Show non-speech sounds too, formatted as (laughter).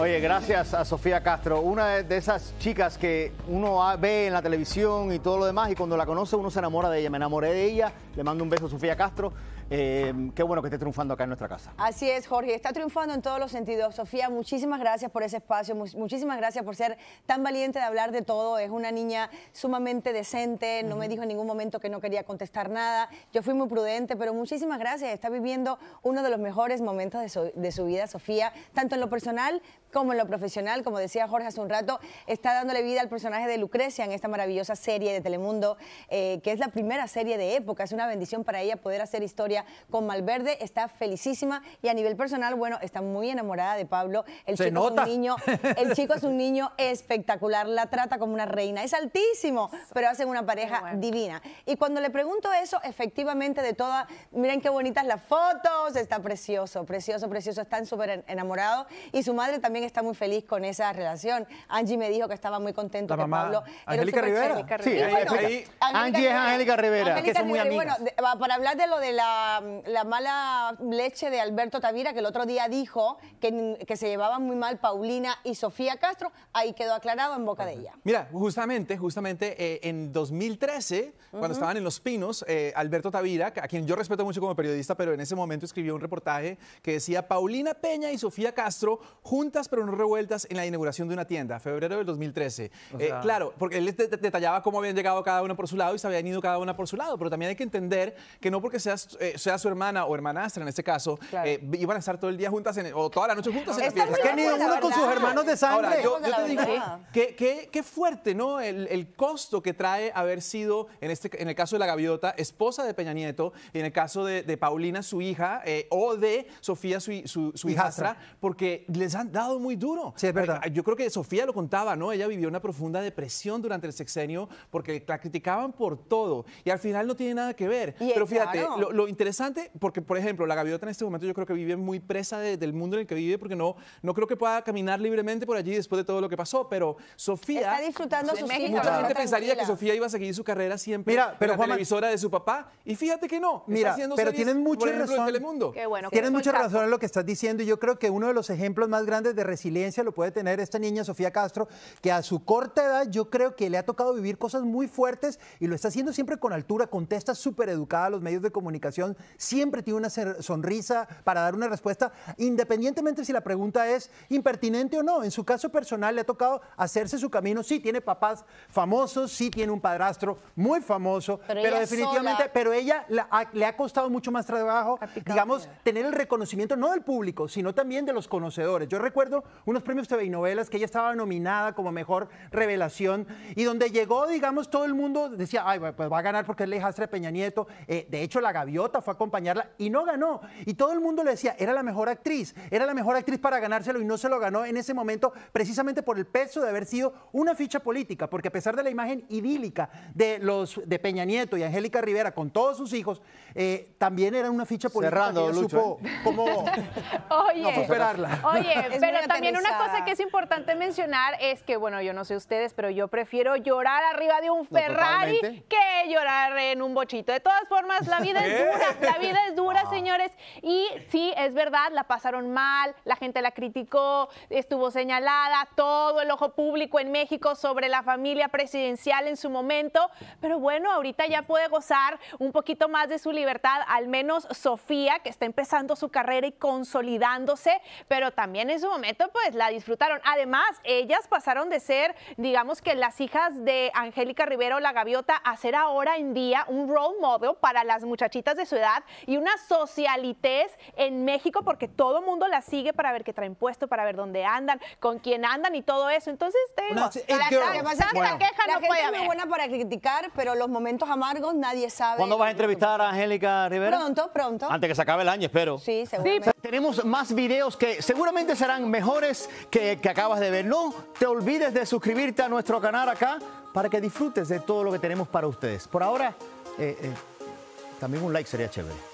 Oye, gracias a Sofía Castro, una de esas chicas que uno ve en la televisión y todo lo demás, y cuando la conoce uno se enamora de ella. Me enamoré de ella, le mando un beso a Sofía Castro. Eh, qué bueno que esté triunfando acá en nuestra casa. Así es, Jorge, está triunfando en todos los sentidos. Sofía, muchísimas gracias por ese espacio, muchísimas gracias por ser tan valiente de hablar de todo. Es una niña sumamente decente, no me dijo en ningún momento que no quería contestar nada. Yo fui muy prudente, pero muchísimas gracias. Está viviendo uno de los mejores momentos de su, vida, Sofía, tanto en lo personal como en lo profesional. Como decía Jorge hace un rato, está dándole vida al personaje de Lucrecia en esta maravillosa serie de Telemundo, eh, que es la primera serie de época. Es una bendición para ella poder hacer historia con Malverde, está felicísima y a nivel personal, bueno, está muy enamorada de Pablo. El chico es un niño, el (laughs) chico es un niño espectacular, la trata como una reina, es altísimo, pero hacen una pareja divina. Y cuando le pregunto eso, efectivamente de todas, miren qué bonitas las fotos, está precioso, precioso, precioso, están súper enamorados y su madre también está muy feliz con esa relación. Angie me dijo que estaba muy contento con Pablo. Angélica Rivera. Sí, Angie es Angélica Rivera, Bueno, para hablar de lo de la la, mala leche de Alberto Tavira, que el otro día dijo que, que, se llevaban muy mal Paulina y Sofía Castro, ahí quedó aclarado en boca de ella. Mira, justamente, justamente eh, en 2013, cuando estaban en Los Pinos, eh, Alberto Tavira, a quien yo respeto mucho como periodista, pero en ese momento escribió un reportaje que decía Paulina Peña y Sofía Castro juntas pero no revueltas en la inauguración de una tienda, febrero del 2013. Eh, claro, porque él detallaba cómo habían llegado cada una por su lado y se habían ido cada una por su lado, pero también hay que entender que no porque seas sea su hermana o hermanastra en este caso, iban eh, a estar todo el día juntas o toda la noche juntas en la Que ni pues, uno con sus hermanos de sangre. Ahora, yo, te qué que, fuerte, ¿no? El, el, costo que trae haber sido, en, este, en el caso de la gaviota, esposa de Peña Nieto, y en el caso de, Paulina, su hija, eh, o de Sofía, su, su, hijastra, porque les han dado muy duro. Sí, es verdad. Yo creo que Sofía lo contaba, ¿no? Ella vivió una profunda depresión durante el sexenio porque la criticaban por todo y al final no tiene nada que ver. Pero fíjate, lo interesante porque, por ejemplo, la gaviota en este momento yo creo que vive muy presa del mundo en el que vive porque no, no creo que pueda caminar libremente por allí después de todo lo que pasó, pero Sofía... Está disfrutando su México. Mucha gente pensaría que Sofía iba a seguir su carrera siempre pero, la Juan, televisora de su papá y fíjate que no. Mira, pero tienen mucha ejemplo, razón. En bueno, tienen mucha razón en lo que estás diciendo y yo creo que uno de los ejemplos más grandes de resiliencia lo puede tener esta niña Sofía Castro, que a su corta edad yo creo que le ha tocado vivir cosas muy fuertes y lo está haciendo siempre con altura, contesta súper educada a los medios de comunicación siempre tiene una sonrisa para dar una respuesta, independientemente si la pregunta es impertinente o no. En su caso personal le ha tocado hacerse su camino. Sí, tiene papás famosos, sí tiene un padrastro muy famoso, pero, definitivamente, pero ella le ha costado mucho más trabajo, digamos, tener el reconocimiento no del público, sino también de los conocedores. Yo recuerdo unos premios TV y novelas que ella estaba nominada como mejor revelación y donde llegó, digamos, todo el mundo decía, ay, pues va a ganar porque es la hijastra de Peña Nieto. Eh, de hecho, la gaviota fue a acompañarla y no ganó. Y todo el mundo le decía, era la mejor actriz, era la mejor actriz para ganárselo y no se lo ganó en ese momento precisamente por el peso de haber sido una ficha política, porque a pesar de la imagen idílica de los de Peña Nieto y Angélica Rivera con todos sus hijos, eh, también era una ficha política Cerrando, supo (laughs) superarla. (laughs) Oye, pero también una cosa que es importante mencionar es que, bueno, yo no sé ustedes, pero yo prefiero llorar arriba de un Ferrari que llorar en un bochito. De todas formas, la vida es ¿Eh? dura la vida es dura, señores. Y sí, es verdad, la pasaron mal, la gente la criticó, estuvo señalada, todo el ojo público en México sobre la familia presidencial en su momento. Pero bueno, ahorita ya puede gozar un poquito más de su libertad, al menos Sofía, que está empezando su carrera y consolidándose, pero también en su momento pues la disfrutaron. Además, ellas pasaron de ser, digamos que las hijas de Angélica Rivero, la gaviota, a ser ahora en día un role model para las muchachitas de su y una socialitez en México porque todo el mundo la sigue para ver qué traen puesto, para ver dónde andan, con quién andan y todo eso. Entonces, la, queja no es muy buena para criticar, pero los momentos amargos nadie sabe. ¿Cuándo vas a entrevistar a Angélica Rivera? Pronto, pronto. Antes que se acabe el año, espero. Sí, seguramente. tenemos más videos que seguramente serán mejores que acabas de ver. No te olvides de suscribirte a nuestro canal acá para que disfrutes de todo lo que tenemos para ustedes. Por ahora... Eh, eh, también un like sería chévere.